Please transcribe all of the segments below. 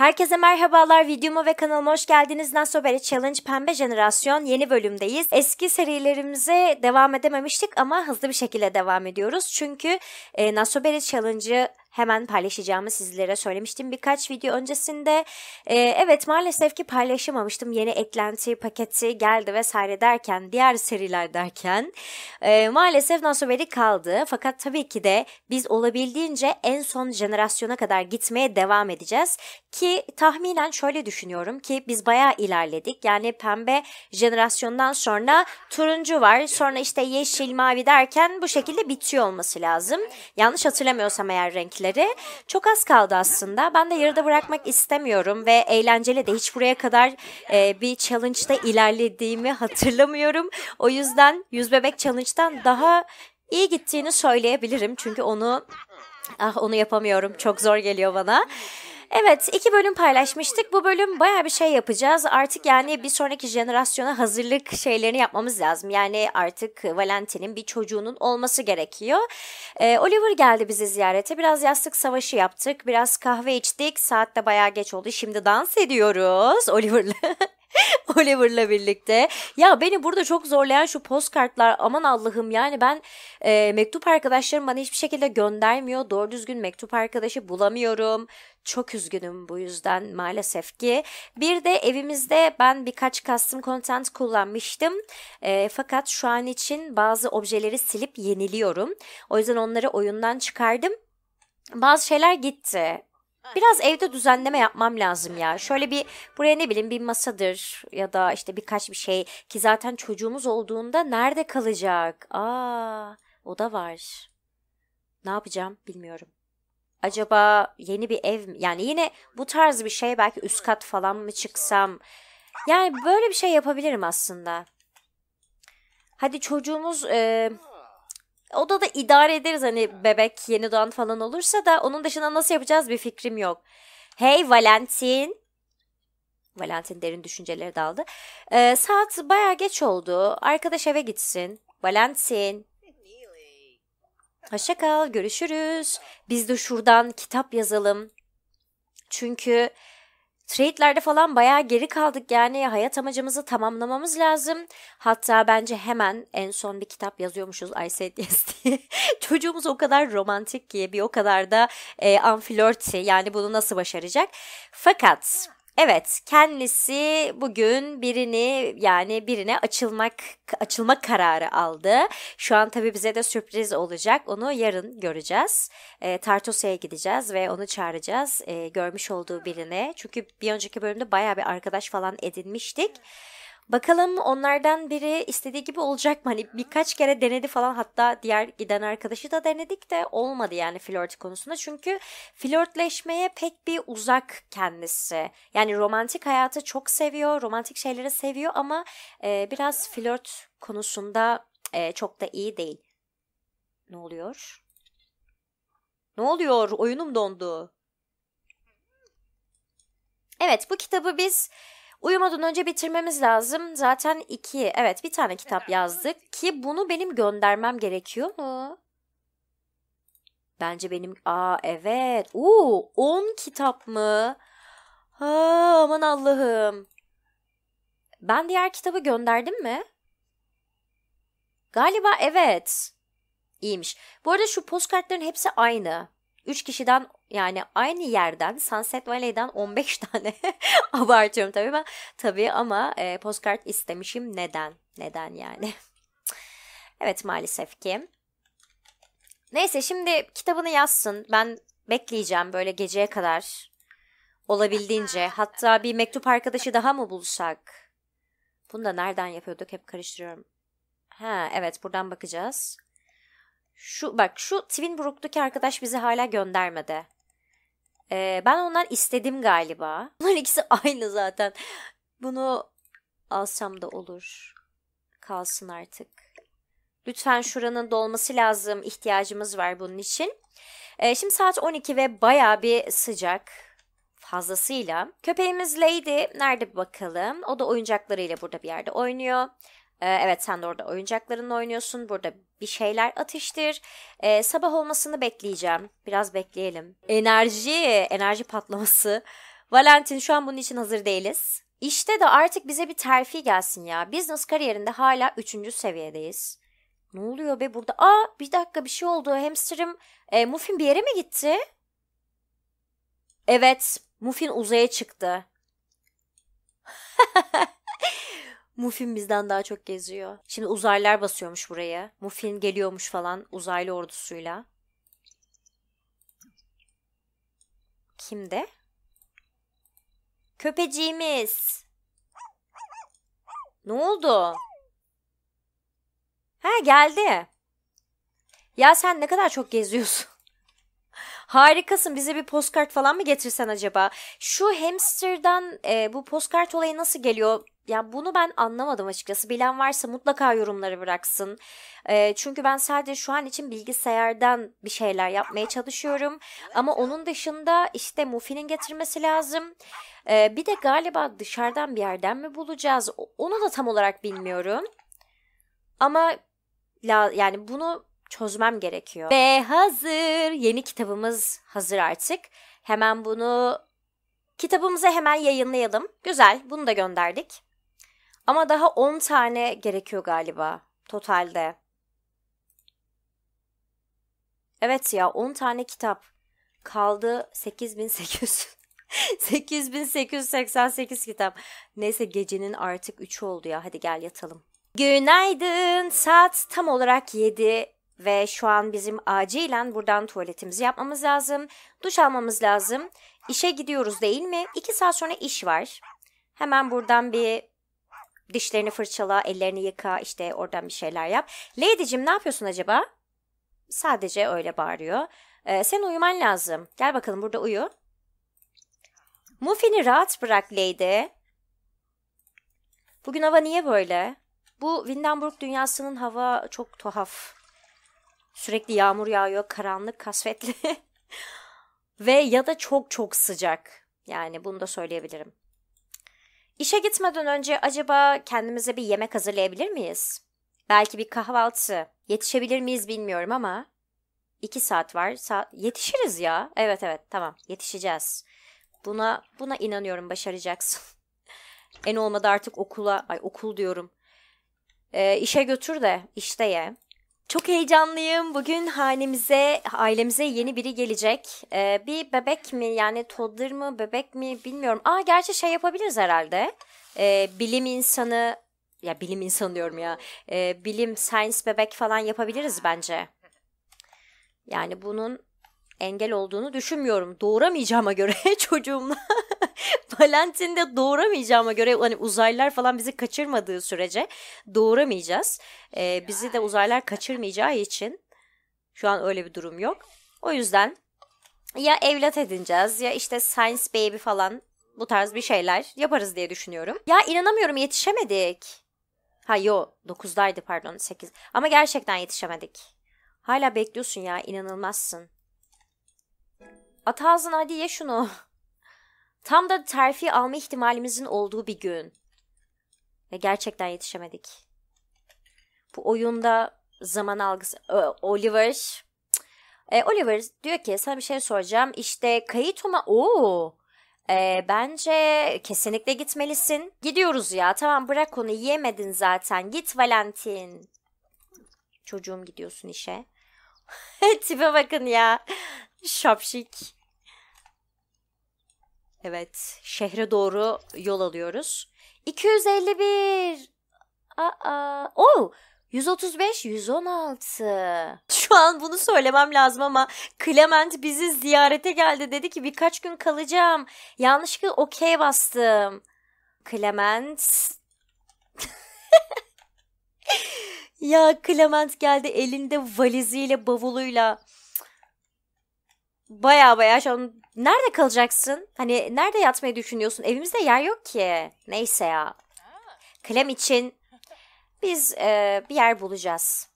Herkese merhabalar. Videoma ve kanalıma hoş geldiniz. Nasoberi Challenge Pembe Jenerasyon yeni bölümdeyiz. Eski serilerimize devam edememiştik ama hızlı bir şekilde devam ediyoruz. Çünkü e, Nasoberi Challenge'ı hemen paylaşacağımı sizlere söylemiştim birkaç video öncesinde. E, evet maalesef ki paylaşamamıştım yeni eklenti paketi geldi vesaire derken diğer seriler derken e, maalesef nasobeli kaldı. Fakat tabii ki de biz olabildiğince en son jenerasyona kadar gitmeye devam edeceğiz ki tahminen şöyle düşünüyorum ki biz bayağı ilerledik. Yani pembe jenerasyondan sonra turuncu var sonra işte yeşil mavi derken bu şekilde bitiyor olması lazım. Yanlış hatırlamıyorsam eğer renkli işleri. Çok az kaldı aslında. Ben de yarıda bırakmak istemiyorum ve eğlenceli de hiç buraya kadar e, bir challenge'da ilerlediğimi hatırlamıyorum. O yüzden yüz bebek challenge'dan daha iyi gittiğini söyleyebilirim. Çünkü onu Ah onu yapamıyorum. Çok zor geliyor bana. Evet iki bölüm paylaşmıştık. Bu bölüm baya bir şey yapacağız. Artık yani bir sonraki jenerasyona hazırlık şeylerini yapmamız lazım. Yani artık Valentin'in bir çocuğunun olması gerekiyor. Ee, Oliver geldi bizi ziyarete. Biraz yastık savaşı yaptık. Biraz kahve içtik. Saat de baya geç oldu. Şimdi dans ediyoruz Oliver'la. Oliver'la birlikte. Ya beni burada çok zorlayan şu postkartlar aman Allah'ım yani ben e, mektup arkadaşlarım bana hiçbir şekilde göndermiyor. Doğru düzgün mektup arkadaşı bulamıyorum. Çok üzgünüm bu yüzden maalesef ki. Bir de evimizde ben birkaç custom content kullanmıştım. E, fakat şu an için bazı objeleri silip yeniliyorum. O yüzden onları oyundan çıkardım bazı şeyler gitti. Biraz evde düzenleme yapmam lazım ya. Şöyle bir buraya ne bileyim bir masadır ya da işte birkaç bir şey ki zaten çocuğumuz olduğunda nerede kalacak? Aa, o da var. Ne yapacağım bilmiyorum. Acaba yeni bir ev mi? Yani yine bu tarz bir şey belki üst kat falan mı çıksam? Yani böyle bir şey yapabilirim aslında. Hadi çocuğumuz e, odada idare ederiz hani bebek yeni doğan falan olursa da onun dışında nasıl yapacağız bir fikrim yok. Hey Valentin. Valentin derin düşüncelere daldı. Ee, saat baya geç oldu. Arkadaş eve gitsin. Valentin. Hoşça kal, görüşürüz. Biz de şuradan kitap yazalım. Çünkü Trade'lerde falan bayağı geri kaldık yani hayat amacımızı tamamlamamız lazım. Hatta bence hemen en son bir kitap yazıyormuşuz I Said Yes diye. Çocuğumuz o kadar romantik ki bir o kadar da e, amflörti yani bunu nasıl başaracak. Fakat Evet, kendisi bugün birini yani birine açılmak açılma kararı aldı. Şu an tabii bize de sürpriz olacak. Onu yarın göreceğiz. E, ee, Tartos'a gideceğiz ve onu çağıracağız. E, görmüş olduğu birine. Çünkü bir önceki bölümde baya bir arkadaş falan edinmiştik. Bakalım onlardan biri istediği gibi olacak mı? Hani birkaç kere denedi falan hatta diğer giden arkadaşı da denedik de olmadı yani flört konusunda. Çünkü flörtleşmeye pek bir uzak kendisi. Yani romantik hayatı çok seviyor, romantik şeyleri seviyor ama e, biraz flört konusunda e, çok da iyi değil. Ne oluyor? Ne oluyor? Oyunum dondu. Evet bu kitabı biz Uyumadan önce bitirmemiz lazım. Zaten iki, evet bir tane kitap yazdık ki bunu benim göndermem gerekiyor mu? Bence benim, aa evet, uuu 10 kitap mı? Ha, aman Allah'ım. Ben diğer kitabı gönderdim mi? Galiba evet. İyiymiş. Bu arada şu postkartların hepsi aynı. 3 kişiden yani aynı yerden Sunset Valley'den 15 tane abartıyorum tabii ben. Tabii ama e, postkart istemişim. Neden? Neden yani? evet maalesef ki. Neyse şimdi kitabını yazsın. Ben bekleyeceğim böyle geceye kadar olabildiğince. Hatta bir mektup arkadaşı daha mı bulsak? Bunu da nereden yapıyorduk? Hep karıştırıyorum. Ha evet buradan bakacağız. Şu bak şu Twin Brook'taki arkadaş bizi hala göndermedi. Ee, ben ondan istedim galiba. Bunların ikisi aynı zaten. Bunu alsam da olur. Kalsın artık. Lütfen şuranın dolması lazım. İhtiyacımız var bunun için. Ee, şimdi saat 12 ve baya bir sıcak fazlasıyla. Köpeğimiz Lady nerede bakalım? O da oyuncaklarıyla burada bir yerde oynuyor. E, evet sen de orada oyuncaklarınla oynuyorsun. Burada bir şeyler atıştır. E, sabah olmasını bekleyeceğim. Biraz bekleyelim. Enerji, enerji patlaması. Valentin şu an bunun için hazır değiliz. İşte de artık bize bir terfi gelsin ya. Business kariyerinde hala 3. seviyedeyiz. Ne oluyor be burada? Aa bir dakika bir şey oldu. Hamster'ım e, Muffin bir yere mi gitti? Evet Muffin uzaya çıktı. Mufin bizden daha çok geziyor. Şimdi uzaylılar basıyormuş buraya. Mufin geliyormuş falan uzaylı ordusuyla. Kimde? Köpeciğimiz. Ne oldu? Ha geldi. Ya sen ne kadar çok geziyorsun. Harikasın. Bize bir postkart falan mı getirsen acaba? Şu hamsterdan e, bu postkart olayı nasıl geliyor? Yani bunu ben anlamadım açıkçası. Bilen varsa mutlaka yorumları bıraksın. E, çünkü ben sadece şu an için bilgisayardan bir şeyler yapmaya çalışıyorum. Ama onun dışında işte Mufi'nin getirmesi lazım. E, bir de galiba dışarıdan bir yerden mi bulacağız? Onu da tam olarak bilmiyorum. Ama la, yani bunu çözmem gerekiyor. Ve hazır. Yeni kitabımız hazır artık. Hemen bunu kitabımıza hemen yayınlayalım. Güzel. Bunu da gönderdik. Ama daha 10 tane gerekiyor galiba totalde. Evet ya 10 tane kitap kaldı 8800. 8888 kitap. Neyse gecenin artık 3'ü oldu ya. Hadi gel yatalım. Günaydın. Saat tam olarak 7 ve şu an bizim acilen buradan tuvaletimizi yapmamız lazım. Duş almamız lazım. İşe gidiyoruz değil mi? 2 saat sonra iş var. Hemen buradan bir Dişlerini fırçala, ellerini yıka, işte oradan bir şeyler yap. Lady'cim ne yapıyorsun acaba? Sadece öyle bağırıyor. Ee, sen uyuman lazım. Gel bakalım burada uyu. Muffin'i rahat bırak Lady. Bugün hava niye böyle? Bu Windenburg dünyasının hava çok tuhaf. Sürekli yağmur yağıyor, karanlık, kasvetli. Ve ya da çok çok sıcak. Yani bunu da söyleyebilirim. İşe gitmeden önce acaba kendimize bir yemek hazırlayabilir miyiz? Belki bir kahvaltı. Yetişebilir miyiz bilmiyorum ama. iki saat var. Saat... Yetişiriz ya. Evet evet tamam yetişeceğiz. Buna, buna inanıyorum başaracaksın. en olmadı artık okula, ay okul diyorum. E, işe götür de işte ye. Çok heyecanlıyım. Bugün hanemize, ailemize yeni biri gelecek. Ee, bir bebek mi yani toddler mı bebek mi bilmiyorum. Aa gerçi şey yapabiliriz herhalde. Ee, bilim insanı, ya bilim insanı diyorum ya. Ee, bilim, science bebek falan yapabiliriz bence. Yani bunun engel olduğunu düşünmüyorum. Doğuramayacağıma göre çocuğumla Valentin'de doğuramayacağıma göre hani uzaylılar falan bizi kaçırmadığı sürece doğuramayacağız. Ee, bizi de uzaylılar kaçırmayacağı için şu an öyle bir durum yok. O yüzden ya evlat edineceğiz ya işte science baby falan bu tarz bir şeyler yaparız diye düşünüyorum. Ya inanamıyorum yetişemedik. Ha yo 9'daydı pardon 8. Ama gerçekten yetişemedik. Hala bekliyorsun ya inanılmazsın. At ağzına hadi ye şunu. Tam da terfi alma ihtimalimizin olduğu bir gün. Ve gerçekten yetişemedik. Bu oyunda zaman algısı... E, Oliver... E, Oliver diyor ki sana bir şey soracağım. İşte kayıt oma... Oo. E, bence kesinlikle gitmelisin. Gidiyoruz ya. Tamam bırak onu Yemedin zaten. Git Valentin. Çocuğum gidiyorsun işe. Tipe bakın ya. Şapşik. Evet, şehre doğru yol alıyoruz. 251. Aa, o, 135, 116. Şu an bunu söylemem lazım ama Clement bizi ziyarete geldi dedi ki birkaç gün kalacağım. Yanlışlıkla okey bastım. Clement. ya Clement geldi elinde valiziyle bavuluyla. Baya baya şu an Nerede kalacaksın? Hani nerede yatmayı düşünüyorsun? Evimizde yer yok ki. Neyse ya. Klem için biz e, bir yer bulacağız.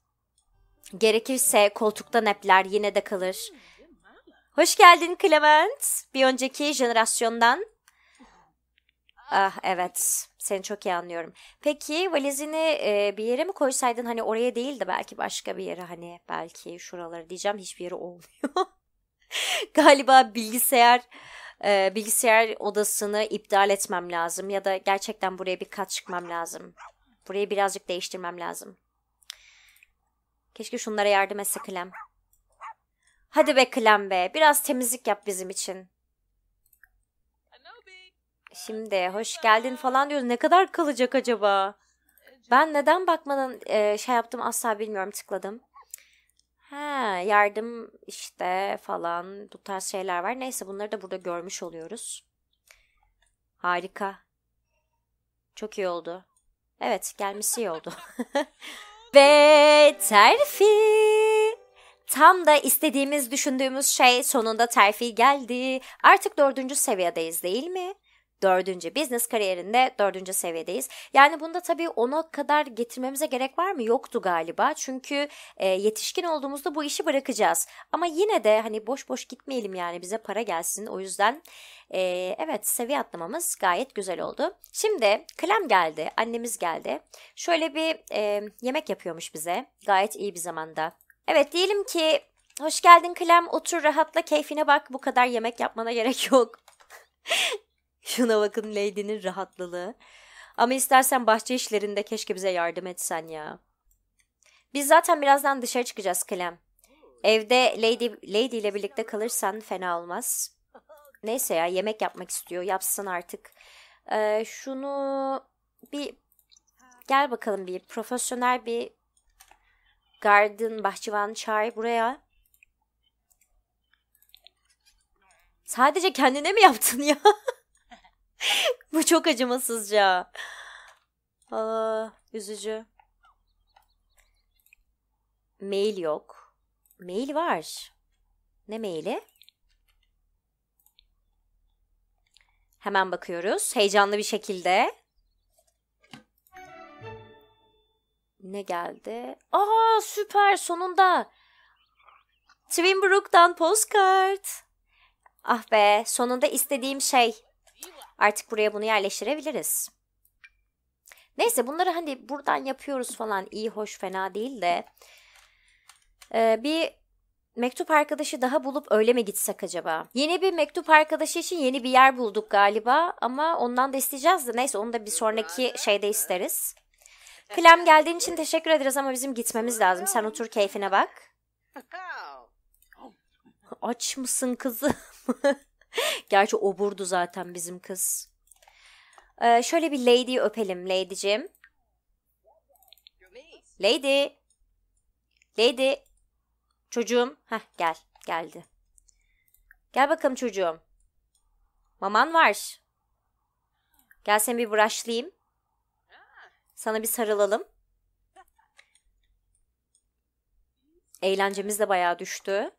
Gerekirse koltukta nepler yine de kalır. Hoş geldin Clement. Bir önceki jenerasyondan. Ah evet. Seni çok iyi anlıyorum. Peki valizini e, bir yere mi koysaydın hani oraya değil de belki başka bir yere hani belki şuraları diyeceğim hiçbir yere olmuyor. Galiba bilgisayar e, bilgisayar odasını iptal etmem lazım ya da gerçekten buraya bir kat çıkmam lazım. Burayı birazcık değiştirmem lazım. Keşke şunlara yardım etse Clem. Hadi be klem be. Biraz temizlik yap bizim için. Şimdi hoş geldin falan diyoruz. Ne kadar kalacak acaba? Ben neden bakmadan e, şey yaptım asla bilmiyorum tıkladım. Ha, yardım işte falan bu tarz şeyler var. Neyse bunları da burada görmüş oluyoruz. Harika. Çok iyi oldu. Evet gelmesi iyi oldu. Ve terfi. Tam da istediğimiz düşündüğümüz şey sonunda terfi geldi. Artık dördüncü seviyedeyiz değil mi? dördüncü. Business kariyerinde dördüncü seviyedeyiz. Yani bunda tabii ona kadar getirmemize gerek var mı? Yoktu galiba. Çünkü e, yetişkin olduğumuzda bu işi bırakacağız. Ama yine de hani boş boş gitmeyelim yani bize para gelsin. O yüzden e, evet seviye atlamamız gayet güzel oldu. Şimdi Klem geldi. Annemiz geldi. Şöyle bir e, yemek yapıyormuş bize. Gayet iyi bir zamanda. Evet diyelim ki hoş geldin Klem otur rahatla keyfine bak bu kadar yemek yapmana gerek yok. Şuna bakın Lady'nin rahatlılığı. Ama istersen bahçe işlerinde keşke bize yardım etsen ya. Biz zaten birazdan dışarı çıkacağız Clem. Evde Lady, Lady ile birlikte kalırsan fena olmaz. Neyse ya yemek yapmak istiyor. Yapsın artık. Ee, şunu bir gel bakalım bir profesyonel bir garden bahçıvan çağır buraya. Sadece kendine mi yaptın ya? Bu çok acımasızca. Aa, ah, üzücü. Mail yok. Mail var. Ne maili? Hemen bakıyoruz. Heyecanlı bir şekilde. Ne geldi? Aa süper sonunda. Twinbrook'tan postkart. Ah be sonunda istediğim şey. Artık buraya bunu yerleştirebiliriz. Neyse bunları hani buradan yapıyoruz falan iyi hoş fena değil de ee, bir mektup arkadaşı daha bulup öyle mi gitsek acaba? Yeni bir mektup arkadaşı için yeni bir yer bulduk galiba ama ondan da isteyeceğiz de neyse onu da bir sonraki şeyde isteriz. Klem geldiğin için teşekkür ederiz ama bizim gitmemiz lazım. Sen otur keyfine bak. Aç mısın kızım? Gerçi oburdu zaten bizim kız. Ee, şöyle bir Lady'yi öpelim Lady'cim. Lady. Lady. Çocuğum. Heh gel. Geldi. Gel bakalım çocuğum. Maman var. Gel seni bir brushlayayım. Sana bir sarılalım. Eğlencemiz de bayağı düştü.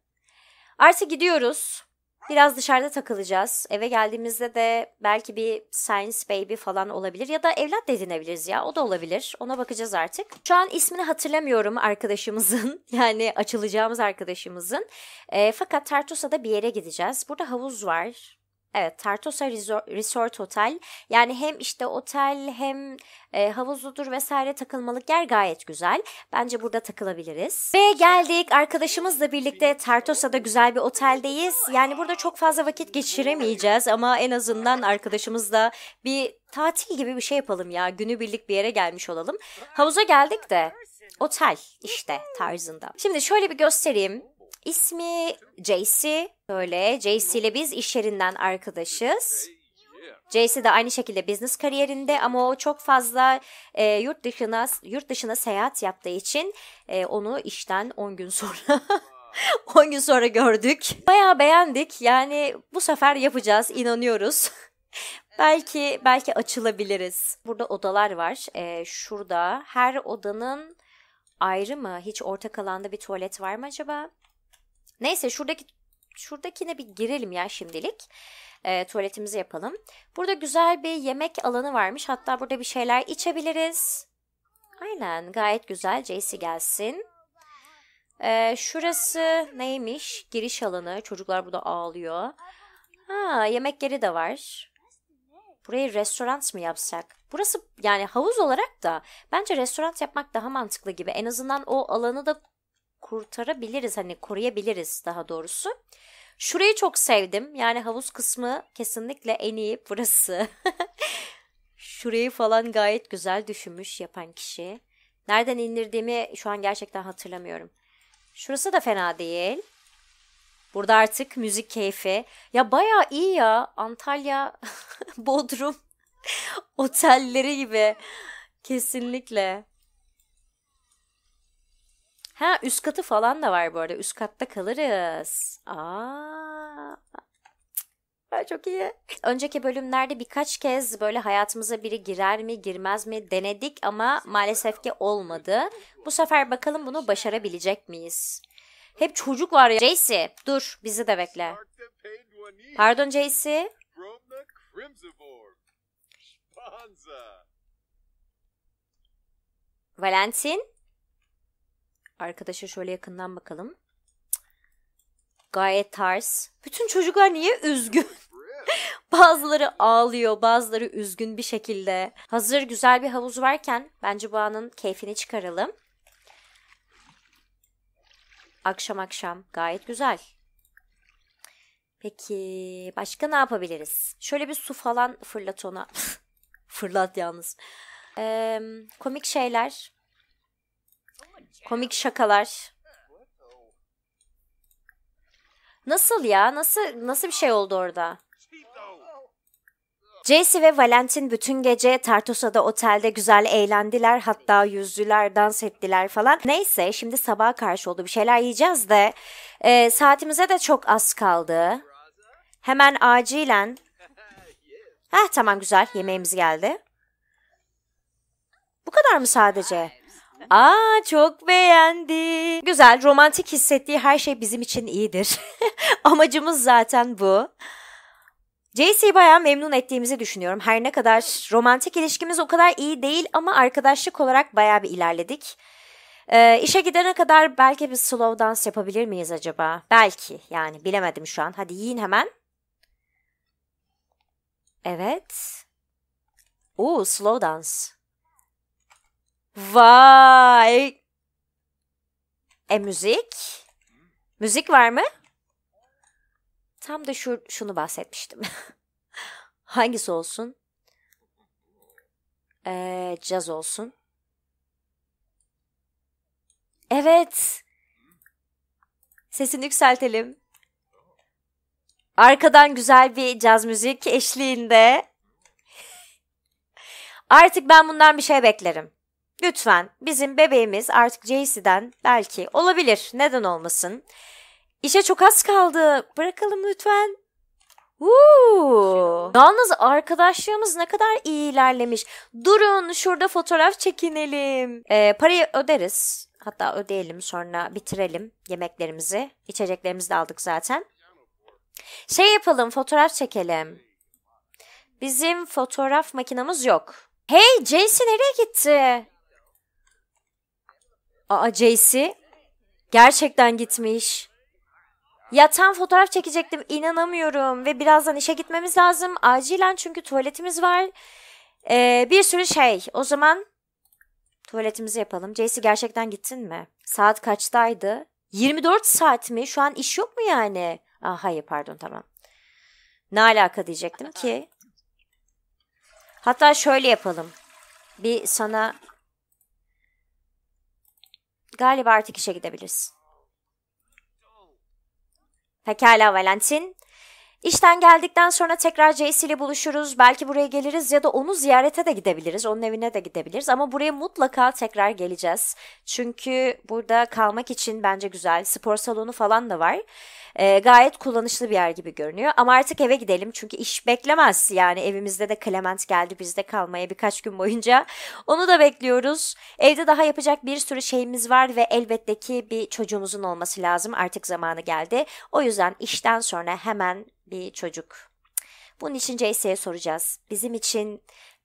Artık gidiyoruz. Biraz dışarıda takılacağız. Eve geldiğimizde de belki bir Science Baby falan olabilir ya da evlat da edinebiliriz ya. O da olabilir. Ona bakacağız artık. Şu an ismini hatırlamıyorum arkadaşımızın. Yani açılacağımız arkadaşımızın. E, fakat Tartus'a da bir yere gideceğiz. Burada havuz var. Evet, Tartosa Resort Hotel. Yani hem işte otel hem e, havuzludur vesaire takılmalık yer gayet güzel. Bence burada takılabiliriz. Ve geldik arkadaşımızla birlikte Tartosa'da güzel bir oteldeyiz. Yani burada çok fazla vakit geçiremeyeceğiz ama en azından arkadaşımızla bir tatil gibi bir şey yapalım ya. Günü birlik bir yere gelmiş olalım. Havuza geldik de otel işte tarzında. Şimdi şöyle bir göstereyim. İsmi JC Şöyle JC ile biz iş yerinden arkadaşız. JC de aynı şekilde business kariyerinde ama o çok fazla e, yurt dışına yurt dışına seyahat yaptığı için e, onu işten 10 gün sonra 10 gün sonra gördük. Bayağı beğendik. Yani bu sefer yapacağız, inanıyoruz. belki belki açılabiliriz. Burada odalar var. E, şurada her odanın ayrı mı? Hiç ortak alanda bir tuvalet var mı acaba? Neyse şuradaki şuradakine bir girelim ya şimdilik. E, tuvaletimizi yapalım. Burada güzel bir yemek alanı varmış. Hatta burada bir şeyler içebiliriz. Aynen gayet güzel. JC gelsin. E, şurası neymiş? Giriş alanı. Çocuklar burada ağlıyor. Ha yemek yeri de var. Burayı restoran mı yapsak? Burası yani havuz olarak da bence restoran yapmak daha mantıklı gibi. En azından o alanı da kurtarabiliriz hani koruyabiliriz daha doğrusu. Şurayı çok sevdim. Yani havuz kısmı kesinlikle en iyi burası. Şurayı falan gayet güzel düşünmüş yapan kişi. Nereden indirdiğimi şu an gerçekten hatırlamıyorum. Şurası da fena değil. Burada artık müzik keyfi. Ya baya iyi ya. Antalya, Bodrum otelleri gibi. Kesinlikle. Ha üst katı falan da var bu arada. Üst katta kalırız. Aa. çok iyi. Önceki bölümlerde birkaç kez böyle hayatımıza biri girer mi girmez mi denedik ama maalesef ki olmadı. Bu sefer bakalım bunu başarabilecek miyiz? Hep çocuk var ya. JC dur bizi de bekle. Pardon JC. Valentin? Arkadaşa şöyle yakından bakalım. Gayet tarz. Bütün çocuklar niye üzgün? bazıları ağlıyor, bazıları üzgün bir şekilde. Hazır güzel bir havuz varken bence bu anın keyfini çıkaralım. Akşam akşam gayet güzel. Peki başka ne yapabiliriz? Şöyle bir su falan fırlat ona. fırlat yalnız. Ee, komik şeyler Komik şakalar. Nasıl ya? Nasıl nasıl bir şey oldu orada? Jesse ve Valentin bütün gece Tartusa'da otelde güzel eğlendiler. Hatta yüzdüler, dans ettiler falan. Neyse şimdi sabaha karşı oldu. Bir şeyler yiyeceğiz de e, saatimize de çok az kaldı. Hemen acilen. Heh tamam güzel yemeğimiz geldi. Bu kadar mı sadece? Aa çok beğendi. Güzel romantik hissettiği her şey bizim için iyidir. Amacımız zaten bu. JC bayağı memnun ettiğimizi düşünüyorum. Her ne kadar romantik ilişkimiz o kadar iyi değil ama arkadaşlık olarak bayağı bir ilerledik. Ee, işe gidene kadar belki bir slow dance yapabilir miyiz acaba? Belki yani bilemedim şu an. Hadi yiyin hemen. Evet. Oo slow dance. Vay. E müzik? Müzik var mı? Tam da şu, şunu bahsetmiştim. Hangisi olsun? Ee, caz olsun. Evet. Sesini yükseltelim. Arkadan güzel bir caz müzik eşliğinde. Artık ben bundan bir şey beklerim. Lütfen bizim bebeğimiz artık JC'den belki olabilir. Neden olmasın? İşe çok az kaldı. Bırakalım lütfen. Uuu. Yalnız arkadaşlığımız ne kadar iyi ilerlemiş. Durun şurada fotoğraf çekinelim. Ee, parayı öderiz. Hatta ödeyelim sonra bitirelim yemeklerimizi. İçeceklerimizi de aldık zaten. Şey yapalım fotoğraf çekelim. Bizim fotoğraf makinamız yok. Hey Jason nereye gitti? Aa Jaycee gerçekten gitmiş. Ya tam fotoğraf çekecektim inanamıyorum ve birazdan işe gitmemiz lazım acilen çünkü tuvaletimiz var. Ee, bir sürü şey o zaman tuvaletimizi yapalım. Jaycee gerçekten gittin mi? Saat kaçtaydı? 24 saat mi? Şu an iş yok mu yani? Aa, hayır pardon tamam. Ne alaka diyecektim ki. Hatta şöyle yapalım. Bir sana Galiba artık işe gidebiliriz. Pekala Valentin. İşten geldikten sonra tekrar Jace ile buluşuruz. Belki buraya geliriz ya da onu ziyarete de gidebiliriz. Onun evine de gidebiliriz. Ama buraya mutlaka tekrar geleceğiz. Çünkü burada kalmak için bence güzel. Spor salonu falan da var. E, gayet kullanışlı bir yer gibi görünüyor. Ama artık eve gidelim çünkü iş beklemez. Yani evimizde de Clement geldi bizde kalmaya birkaç gün boyunca. Onu da bekliyoruz. Evde daha yapacak bir sürü şeyimiz var ve elbette ki bir çocuğumuzun olması lazım. Artık zamanı geldi. O yüzden işten sonra hemen bir çocuk. Bunun için JC'ye soracağız. Bizim için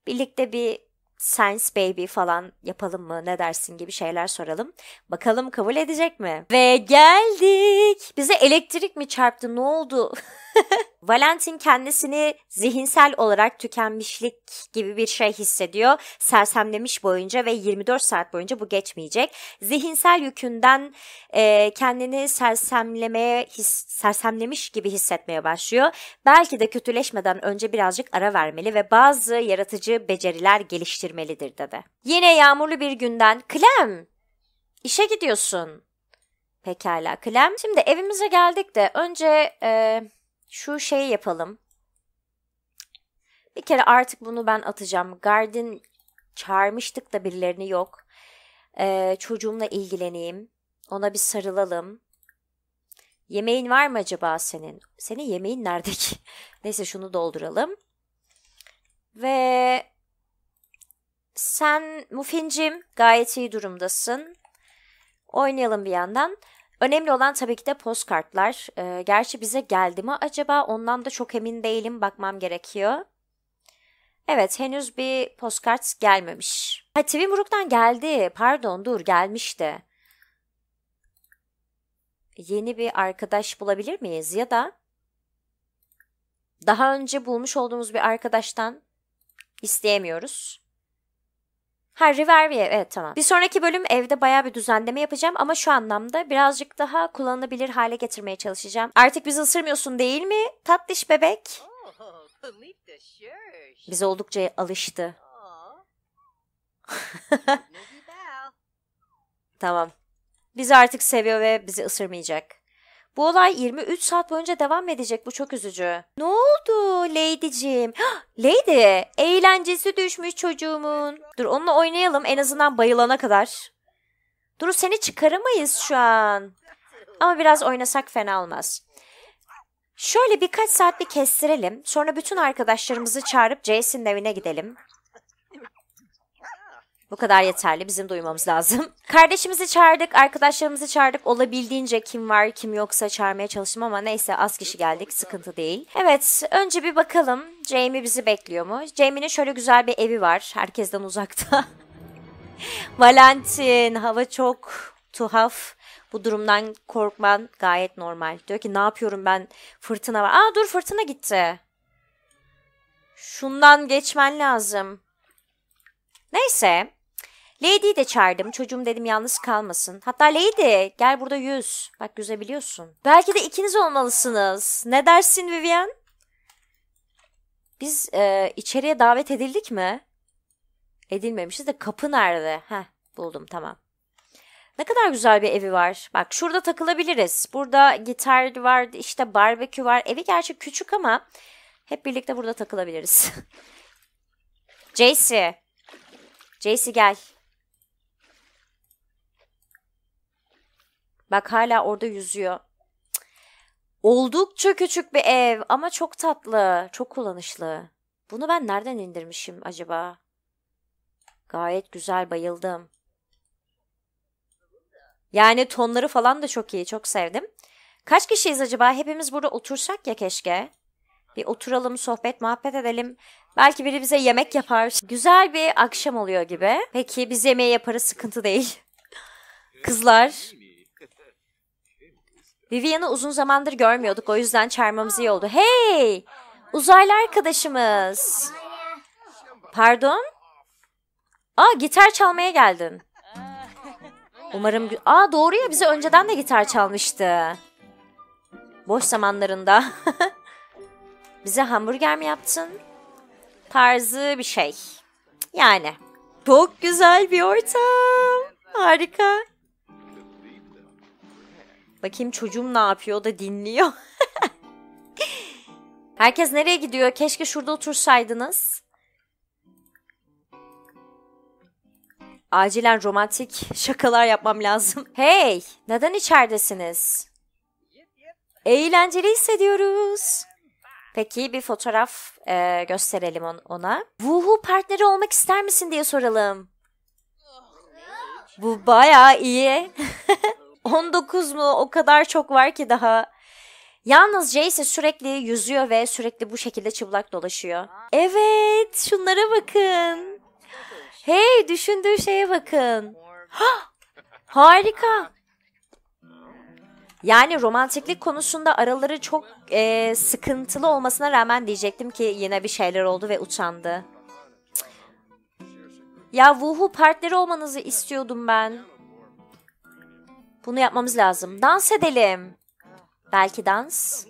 birlikte bir Science Baby falan yapalım mı ne dersin gibi şeyler soralım. Bakalım kabul edecek mi? Ve geldik. Bize elektrik mi çarptı ne oldu? Valentin kendisini zihinsel olarak tükenmişlik gibi bir şey hissediyor. Sersemlemiş boyunca ve 24 saat boyunca bu geçmeyecek. Zihinsel yükünden e, kendini sersemlemeye his, sersemlemiş gibi hissetmeye başlıyor. Belki de kötüleşmeden önce birazcık ara vermeli ve bazı yaratıcı beceriler geliştirmelidir dedi. Yine yağmurlu bir günden Klem işe gidiyorsun. Pekala Klem. Şimdi evimize geldik de önce e, şu şeyi yapalım. Bir kere artık bunu ben atacağım. Garden çağırmıştık da birilerini yok. Ee, çocuğumla ilgileneyim. Ona bir sarılalım. Yemeğin var mı acaba senin? Senin yemeğin nerede ki? Neyse şunu dolduralım. Ve sen Mufincim gayet iyi durumdasın. Oynayalım bir yandan. Önemli olan tabii ki de postkartlar. E, gerçi bize geldi mi acaba ondan da çok emin değilim bakmam gerekiyor. Evet henüz bir postkart gelmemiş. Ha Twinbrook'tan geldi pardon dur gelmişti. Yeni bir arkadaş bulabilir miyiz ya da daha önce bulmuş olduğumuz bir arkadaştan isteyemiyoruz. Ha Riverview evet tamam. Bir sonraki bölüm evde baya bir düzenleme yapacağım ama şu anlamda birazcık daha kullanılabilir hale getirmeye çalışacağım. Artık bizi ısırmıyorsun değil mi tatlış bebek? Oh, Bize oldukça alıştı. tamam. Bizi artık seviyor ve bizi ısırmayacak. Bu olay 23 saat boyunca devam edecek. Bu çok üzücü. Ne oldu Lady'cim? Lady eğlencesi düşmüş çocuğumun. Dur onunla oynayalım en azından bayılana kadar. Dur seni çıkaramayız şu an. Ama biraz oynasak fena olmaz. Şöyle birkaç saat bir kestirelim. Sonra bütün arkadaşlarımızı çağırıp Jason'ın evine gidelim. Bu kadar yeterli. Bizim duymamız lazım. Kardeşimizi çağırdık, arkadaşlarımızı çağırdık. Olabildiğince kim var kim yoksa çağırmaya çalıştım ama neyse az kişi geldik. Sıkıntı değil. Evet önce bir bakalım Jamie bizi bekliyor mu? Jamie'nin şöyle güzel bir evi var. Herkesten uzakta. Valentin hava çok tuhaf. Bu durumdan korkman gayet normal. Diyor ki ne yapıyorum ben fırtına var. Aa dur fırtına gitti. Şundan geçmen lazım. Neyse. Lady'yi de çağırdım. Çocuğum dedim yalnız kalmasın. Hatta Lady gel burada yüz. Bak yüzebiliyorsun. Belki de ikiniz olmalısınız. Ne dersin Vivian? Biz e, içeriye davet edildik mi? Edilmemişiz de kapı nerede? Heh buldum tamam. Ne kadar güzel bir evi var. Bak şurada takılabiliriz. Burada gitar var, işte barbekü var. Evi gerçi küçük ama hep birlikte burada takılabiliriz. Jacy. Jacy gel. Bak hala orada yüzüyor. Oldukça küçük bir ev ama çok tatlı, çok kullanışlı. Bunu ben nereden indirmişim acaba? Gayet güzel, bayıldım. Yani tonları falan da çok iyi, çok sevdim. Kaç kişiyiz acaba? Hepimiz burada otursak ya keşke. Bir oturalım, sohbet, muhabbet edelim. Belki biri bize yemek yapar. Güzel bir akşam oluyor gibi. Peki biz yemeği yaparız, sıkıntı değil. Kızlar, Vivian'ı uzun zamandır görmüyorduk. O yüzden çağırmamız iyi oldu. Hey! Uzaylı arkadaşımız. Pardon? Aa gitar çalmaya geldin. Umarım... Aa doğru ya bize önceden de gitar çalmıştı. Boş zamanlarında. bize hamburger mi yaptın? Tarzı bir şey. Yani. Çok güzel bir ortam. Harika. Bakayım çocuğum ne yapıyor o da dinliyor. Herkes nereye gidiyor? Keşke şurada otursaydınız. Acilen romantik şakalar yapmam lazım. Hey, neden içeridesiniz? Eğlenceli hissediyoruz. Peki bir fotoğraf e, gösterelim on, ona. Vuhu partneri olmak ister misin diye soralım. Bu baya iyi. 19 mu? O kadar çok var ki daha. Yalnız Jace sürekli yüzüyor ve sürekli bu şekilde çıplak dolaşıyor. Evet, şunlara bakın. Hey, düşündüğü şeye bakın. Harika. Yani romantiklik konusunda araları çok e, sıkıntılı olmasına rağmen diyecektim ki yine bir şeyler oldu ve uçandı. Ya Wuhu partneri olmanızı istiyordum ben. Bunu yapmamız lazım. Dans edelim. Belki dans.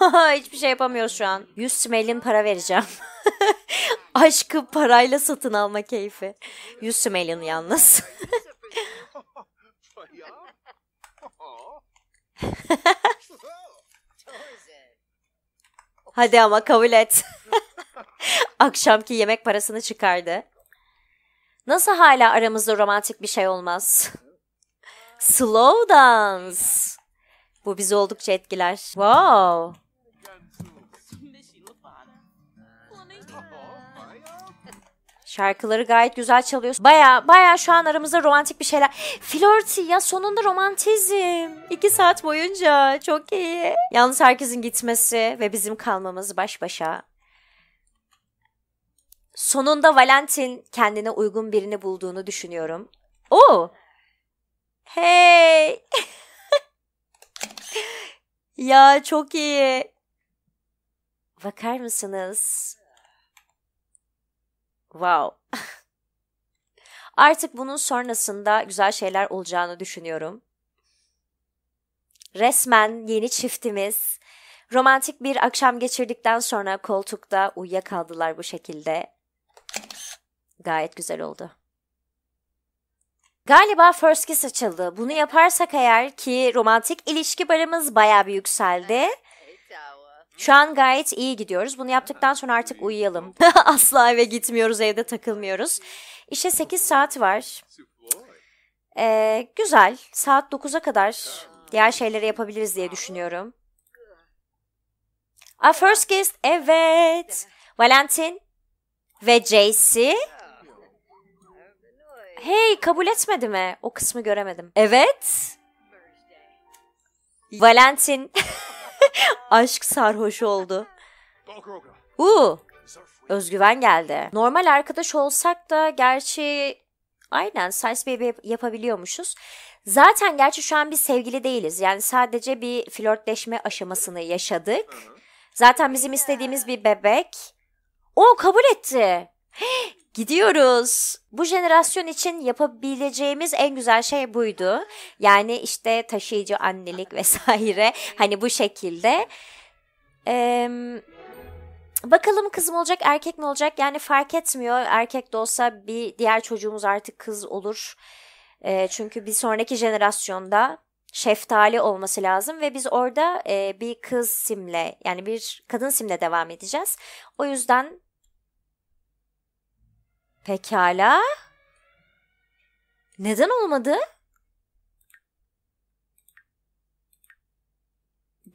Hiçbir şey yapamıyoruz şu an. 100 smelin para vereceğim. Aşkı parayla satın alma keyfi. 100 smelin yalnız. Hadi ama kabul et. Akşamki yemek parasını çıkardı. Nasıl hala aramızda romantik bir şey olmaz? Slow dance. Bu bizi oldukça etkiler. Wow. Şarkıları gayet güzel çalıyor. Baya baya şu an aramızda romantik bir şeyler. Flirty ya sonunda romantizm. İki saat boyunca çok iyi. Yalnız herkesin gitmesi ve bizim kalmamız baş başa. Sonunda Valentin kendine uygun birini bulduğunu düşünüyorum. Oo Hey. ya çok iyi. Bakar mısınız? Wow. Artık bunun sonrasında güzel şeyler olacağını düşünüyorum. Resmen yeni çiftimiz romantik bir akşam geçirdikten sonra koltukta uyuyakaldılar bu şekilde. Gayet güzel oldu. Galiba First Kiss açıldı. Bunu yaparsak eğer ki romantik ilişki barımız bayağı bir yükseldi. Şu an gayet iyi gidiyoruz. Bunu yaptıktan sonra artık uyuyalım. Asla eve gitmiyoruz, evde takılmıyoruz. İşte 8 saat var. Ee, güzel. Saat 9'a kadar diğer şeyleri yapabiliriz diye düşünüyorum. A First Kiss, evet. Valentin ve JC Hey kabul etmedi mi? O kısmı göremedim. Evet. Valentin aşk sarhoş oldu. Uuu. Özgüven geldi. Normal arkadaş olsak da gerçi aynen Size Baby yapabiliyormuşuz. Zaten gerçi şu an bir sevgili değiliz. Yani sadece bir flörtleşme aşamasını yaşadık. Zaten bizim istediğimiz bir bebek. O kabul etti. gidiyoruz. Bu jenerasyon için yapabileceğimiz en güzel şey buydu. Yani işte taşıyıcı annelik vesaire hani bu şekilde. Ee, bakalım kız mı olacak erkek mi olacak yani fark etmiyor. Erkek de olsa bir diğer çocuğumuz artık kız olur. Ee, çünkü bir sonraki jenerasyonda şeftali olması lazım ve biz orada e, bir kız simle yani bir kadın simle devam edeceğiz. O yüzden Pekala. Neden olmadı?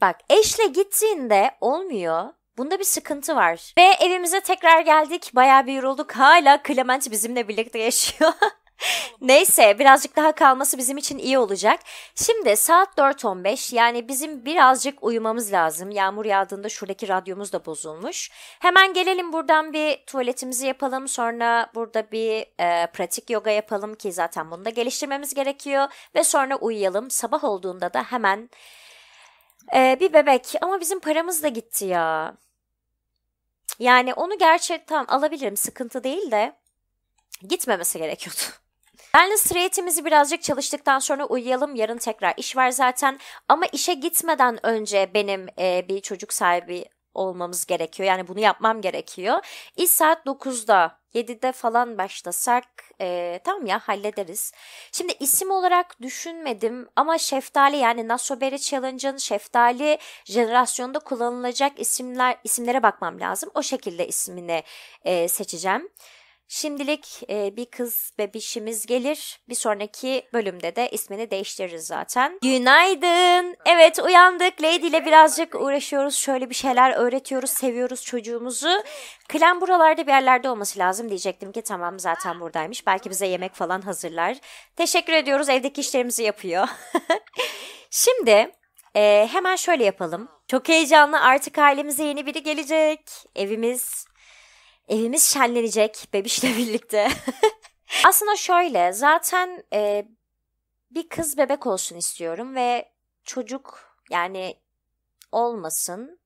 Bak eşle gittiğinde olmuyor. Bunda bir sıkıntı var. Ve evimize tekrar geldik. Bayağı bir yorulduk. Hala Clement bizimle birlikte yaşıyor. Neyse birazcık daha kalması bizim için iyi olacak. Şimdi saat 4.15 yani bizim birazcık uyumamız lazım. Yağmur yağdığında şuradaki radyomuz da bozulmuş. Hemen gelelim buradan bir tuvaletimizi yapalım. Sonra burada bir e, pratik yoga yapalım ki zaten bunu da geliştirmemiz gerekiyor. Ve sonra uyuyalım. Sabah olduğunda da hemen e, bir bebek ama bizim paramız da gitti ya. Yani onu gerçekten alabilirim sıkıntı değil de gitmemesi gerekiyordu. Yalnız diyetimizi birazcık çalıştıktan sonra uyuyalım. Yarın tekrar iş var zaten. Ama işe gitmeden önce benim e, bir çocuk sahibi olmamız gerekiyor. Yani bunu yapmam gerekiyor. İş saat 9'da 7'de falan başlasak e, tamam ya hallederiz. Şimdi isim olarak düşünmedim ama şeftali yani Nasoberi Challenge'ın şeftali jenerasyonda kullanılacak isimler isimlere bakmam lazım. O şekilde ismini e, seçeceğim. Şimdilik e, bir kız bebişimiz gelir. Bir sonraki bölümde de ismini değiştiririz zaten. Günaydın. Evet uyandık. Lady ile birazcık uğraşıyoruz. Şöyle bir şeyler öğretiyoruz. Seviyoruz çocuğumuzu. Clem buralarda bir yerlerde olması lazım diyecektim ki tamam zaten buradaymış. Belki bize yemek falan hazırlar. Teşekkür ediyoruz. Evdeki işlerimizi yapıyor. Şimdi e, hemen şöyle yapalım. Çok heyecanlı artık ailemize yeni biri gelecek. Evimiz Evimiz şenlenecek bebişle birlikte. Aslında şöyle zaten e, bir kız bebek olsun istiyorum ve çocuk yani olmasın.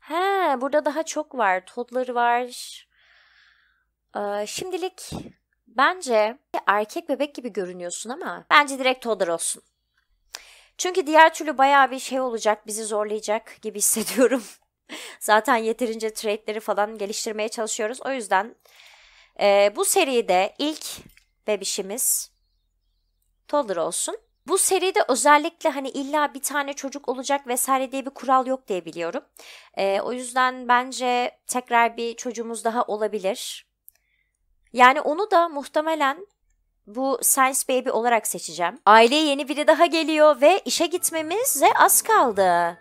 Ha burada daha çok var. Todları var. Ee, şimdilik bence erkek bebek gibi görünüyorsun ama bence direkt toddler olsun. Çünkü diğer türlü bayağı bir şey olacak, bizi zorlayacak gibi hissediyorum. Zaten yeterince trade'leri falan geliştirmeye çalışıyoruz. O yüzden e, bu seride ilk bebişimiz Toddler olsun. Bu seride özellikle hani illa bir tane çocuk olacak vesaire diye bir kural yok diye biliyorum. E, o yüzden bence tekrar bir çocuğumuz daha olabilir. Yani onu da muhtemelen bu Science Baby olarak seçeceğim. Aileye yeni biri daha geliyor ve işe gitmemize az kaldı.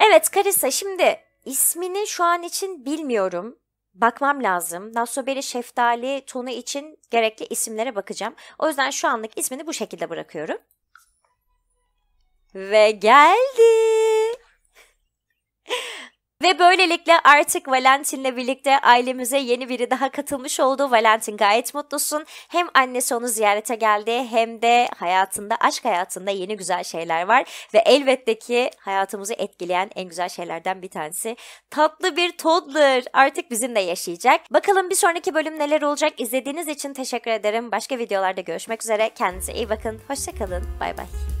Evet Karisa şimdi ismini şu an için bilmiyorum. Bakmam lazım. Nasoberi şeftali tonu için gerekli isimlere bakacağım. O yüzden şu anlık ismini bu şekilde bırakıyorum. Ve geldi. Ve böylelikle artık Valentin'le birlikte ailemize yeni biri daha katılmış oldu. Valentin gayet mutlusun. Hem annesi onu ziyarete geldi hem de hayatında, aşk hayatında yeni güzel şeyler var. Ve elbette ki hayatımızı etkileyen en güzel şeylerden bir tanesi. Tatlı bir toddler artık bizimle yaşayacak. Bakalım bir sonraki bölüm neler olacak. İzlediğiniz için teşekkür ederim. Başka videolarda görüşmek üzere. Kendinize iyi bakın. Hoşçakalın. Bay bay.